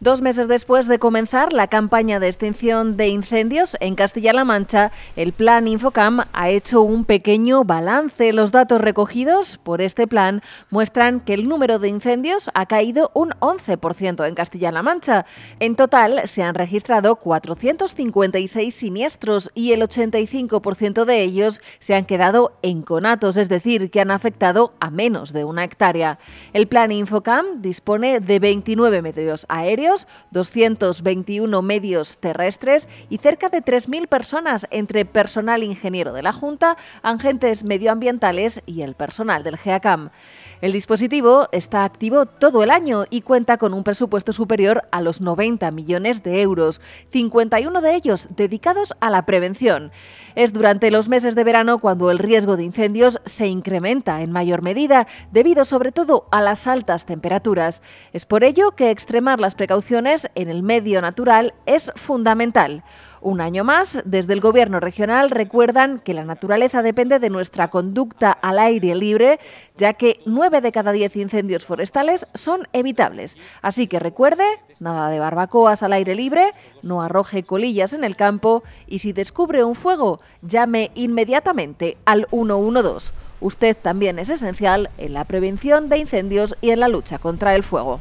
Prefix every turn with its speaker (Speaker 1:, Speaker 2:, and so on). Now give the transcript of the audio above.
Speaker 1: Dos meses después de comenzar la campaña de extinción de incendios en Castilla-La Mancha, el plan Infocam ha hecho un pequeño balance. Los datos recogidos por este plan muestran que el número de incendios ha caído un 11% en Castilla-La Mancha. En total se han registrado 456 siniestros y el 85% de ellos se han quedado en conatos, es decir, que han afectado a menos de una hectárea. El plan Infocam dispone de 29 medios aéreos 221 medios terrestres y cerca de 3.000 personas entre personal ingeniero de la Junta, agentes medioambientales y el personal del GEACAM. El dispositivo está activo todo el año y cuenta con un presupuesto superior a los 90 millones de euros, 51 de ellos dedicados a la prevención. Es durante los meses de verano cuando el riesgo de incendios se incrementa en mayor medida, debido sobre todo a las altas temperaturas. Es por ello que extremar las precauciones en el medio natural es fundamental. Un año más, desde el Gobierno regional recuerdan que la naturaleza depende de nuestra conducta al aire libre, ya que nueve de cada 10 incendios forestales son evitables. Así que recuerde, nada de barbacoas al aire libre, no arroje colillas en el campo y si descubre un fuego, llame inmediatamente al 112. Usted también es esencial en la prevención de incendios y en la lucha contra el fuego.